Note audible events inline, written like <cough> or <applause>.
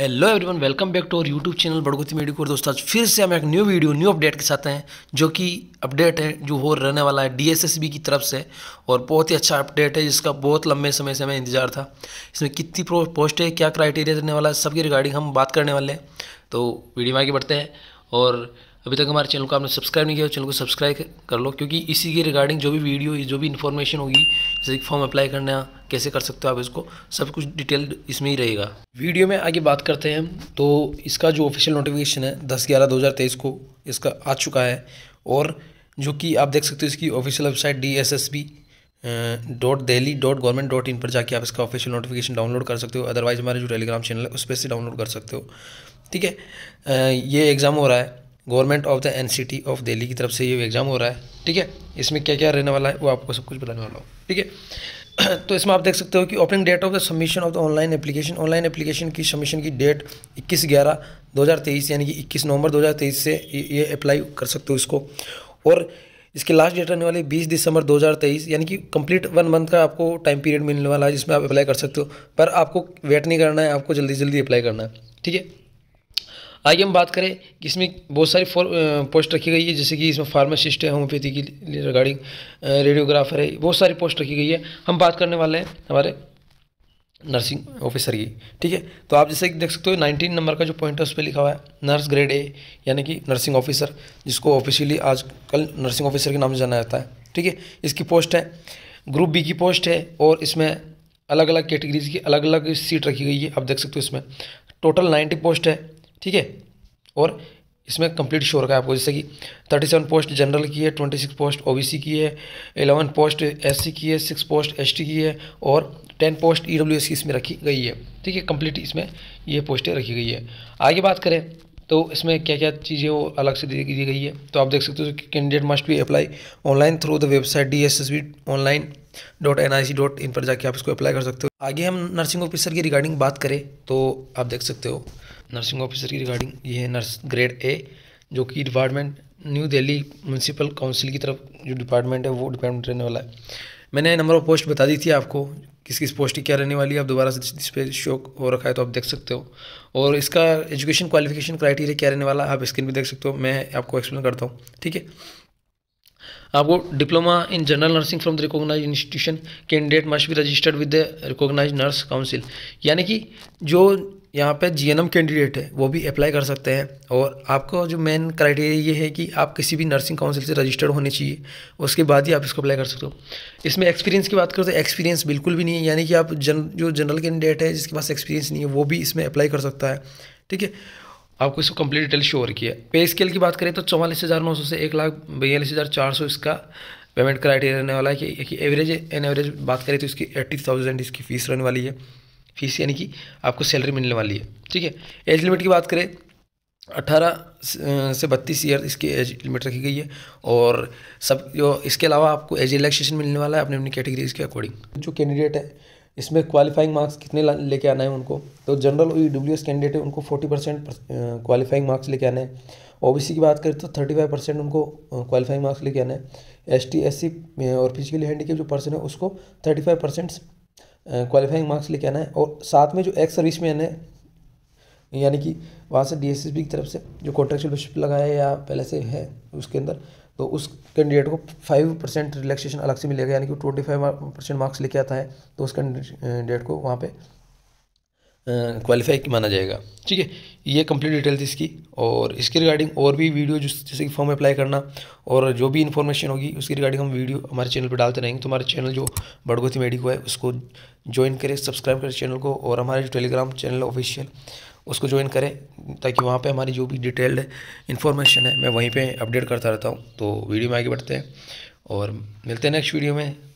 hello everyone welcome back to और YouTube channel बड़गोती medico दोस्तों आज फिर से हम एक न्यू वीडियो न्यू अपडेट के साथ हैं जो कि अपडेट है जो हो रहने वाला है डीएसएसबी की तरफ से और बहुत ही अच्छा अपडेट है जिसका बहुत लंबे समय से हमें इंतजार था इसमें कितनी पोस्ट है क्या क्राइटेरिया रहने वाला है सबकी रिगार्डिंग हम बात करने वाले हैं तो वीडियो में आगे बढ़ते हैं और अभी तक हमारे चैनल को आपने सब्सक्राइब नहीं किया चैनल को सब्सक्राइब कर लो क्योंकि इसी के रिगार्डिंग जो भी वीडियो जो भी इन्फॉर्मेशन होगी जैसे फॉर्म अप्लाई करना कैसे कर सकते हो आप इसको सब कुछ डिटेल इसमें ही रहेगा वीडियो में आगे बात करते हैं तो इसका जो ऑफिशियल नोटिफिकेशन है दस ग्यारह दो को इसका आ चुका है और जो कि आप देख सकते हो इसकी official website D S S B dot Delhi dot government dot in पर जाके आप इसका ऑफिशियल नोटिफिकेशन डाउनलोड कर सकते हो अदरवाइज़ हमारे जो टेलीग्राम चैनल है उस पर से डाउनलोड कर सकते हो ठीक है ये एग्ज़ाम हो रहा है government of the N of Delhi की तरफ से ये एग्ज़ाम हो रहा है ठीक है इसमें क्या क्या रहने वाला है वो आपको सब कुछ बताने वाला हूँ ठीक है <clears throat> तो इसमें आप देख सकते हो कि opening date of the submission of the online application online application की सबमिशन की डेट 21 ग्यारह 2023 यानी कि 21 नवंबर 2023 से ये अप्लाई कर सकते हो इसको और इसकी लास्ट डेट रहने वाली 20 दिसंबर 2023 यानी कि कंप्लीट वन मंथ का आपको टाइम पीरियड मिलने वाला है जिसमें आप अप्लाई कर सकते हो पर आपको वेट नहीं करना है आपको जल्दी जल्दी अप्लाई करना है ठीक है आइए हम बात करें कि इसमें बहुत सारी पोस्ट रखी गई है जैसे कि इसमें फार्मासिस्ट है होम्योपैथी की रिगार्डिंग रेडियोग्राफर है बहुत सारी पोस्ट रखी गई है हम बात करने वाले हैं हमारे नर्सिंग ऑफिसर की ठीक है तो आप जैसे देख सकते हो नाइनटीन नंबर का जो पॉइंट है उस पर लिखा हुआ है नर्स ग्रेड ए यानी कि नर्सिंग ऑफिसर जिसको ऑफिशियली आज कल नर्सिंग ऑफिसर के नाम से जाना जाता है ठीक है इसकी पोस्ट है ग्रुप बी की पोस्ट है और इसमें अलग अलग कैटेगरीज की अलग अलग सीट रखी गई है आप देख सकते हो इसमें टोटल नाइन्टी पोस्ट है ठीक है और इसमें कंप्लीट शोर का आपको जैसे कि थर्टी सेवन पोस्ट जनरल की है ट्वेंटी सिक्स पोस्ट ओबीसी की है एलेवन पोस्ट एससी की है सिक्स पोस्ट एसटी की है और टेन पोस्ट ईडब्ल्यूएस की इसमें रखी गई है ठीक है कंप्लीट इसमें ये पोस्टें रखी गई है आगे बात करें तो इसमें क्या क्या चीज़ें वो अलग से दी गई है तो आप देख सकते हो candidate must be apply online through the website D S S B online dot N I C dot in पर जाके आप इसको अप्लाई कर सकते हो आगे हम नर्सिंग ऑफिसर की रिगार्डिंग बात करें तो आप देख सकते हो नर्सिंग ऑफिसर की रिगार्डिंग ये है नर्स ग्रेड ए जो कि department new Delhi municipal council की तरफ जो डिपार्टमेंट है वो डिपार्टमेंट रहने वाला है मैंने नंबर ऑफ पोस्ट बता दी थी आपको किस किस पोस्ट की क्या रहने वाली है आप दोबारा से इस पर शो हो रखा है तो आप देख सकते हो और इसका एजुकेशन क्वालिफिकेशन क्राइटेरिया क्या रहने वाला आप स्क्रीन पर देख सकते हो मैं आपको एक्सप्लेन करता हूँ ठीक है आपको diploma in general nursing from the recognise institution candidate must be registered with the recognise nurse council यानी कि जो यहाँ पे जीएनएम कैंडिडेट है वो भी अप्लाई कर सकते हैं और आपका जो मेन क्राइटेरिया ये है कि आप किसी भी नर्सिंग काउंसिल से रजिस्टर्ड होने चाहिए उसके बाद ही आप इसको अप्लाई कर सकते हो इसमें एक्सपीरियंस की बात करो तो एक्सपीरियंस बिल्कुल भी नहीं है यानी कि आप जन जो जनरल कैंडिडेट है जिसके पास एक्सपीरियंस नहीं है वो भी इसमें अप्लाई कर सकता है ठीक है आपको इसको कंप्लीट डिटेल शो और किया पे स्केल की बात करें तो चौवालीस हज़ार नौ सौ से एक लाख बयालीस हज़ार चार सौ इसका पेमेंट क्राइटेरिया रहने वाला है कि, कि एवरेज एन एवरेज बात करें तो इसकी एट्टी थाउजेंड इसकी फीस रहने वाली है फीस यानी कि आपको सैलरी मिलने वाली है ठीक है एज लिमिट की बात करें अट्ठारह से बत्तीस ईयर इसकी एज लिमिट रखी गई है और सब जो इसके अलावा आपको एज रिलैक्सेशन मिलने वाला है अपनी अपनी कैटेगरीज के अकॉर्डिंग जो कैंडिडेट है इसमें क्वालिफाइंग मार्क्स कितने लेके आना है उनको तो general E W S candidate है उनको फोर्टी परसेंट क्वालिफाइंग मार्क्स लेके आना है ओ बी सी की बात करें तो थर्टी फाइव परसेंट उनको क्वालिफाइंग uh, मार्क्स लेके आना है एस टी एस सी और फिजिकली हैंडीकेप जो पर्सन है उसको thirty five percent qualifying marks लेके आना है और साथ में जो एक्स सर्विस मैन है यानी कि वहाँ से डी एस एस बी की तरफ से जो कॉन्ट्रेक्चुअल लगाया है या पहले से है उसके अंदर तो उस कैंडिडेट को फाइव परसेंट रिलैक्सेशन अलग से मिलेगा यानी कि ट्वेंटी फाइव परसेंट मार्क्स लेके आता है तो उस कैंडिडेट को वहाँ पे क्वालिफाई माना जाएगा ठीक है ये कंप्लीट डिटेल थी इसकी और इसके रिगार्डिंग और भी वीडियो जैसे कि फॉर्म अप्लाई करना और जो भी इन्फॉर्मेशन होगी उसकी रिगार्डिंग हम वीडियो हमारे चैनल पर डालते रहेंगे तो हमारे चैनल जो बड़गोती मेडिको है उसको ज्वाइन करें सब्सक्राइब करें चैनल को और हमारे जो टेलीग्राम चैनल ऑफिशियल उसको ज्वाइन करें ताकि वहाँ पे हमारी जो भी डिटेल्ड इन्फॉर्मेशन है मैं वहीं पे अपडेट करता रहता हूँ तो वीडियो में आगे बढ़ते हैं और मिलते हैं नेक्स्ट वीडियो में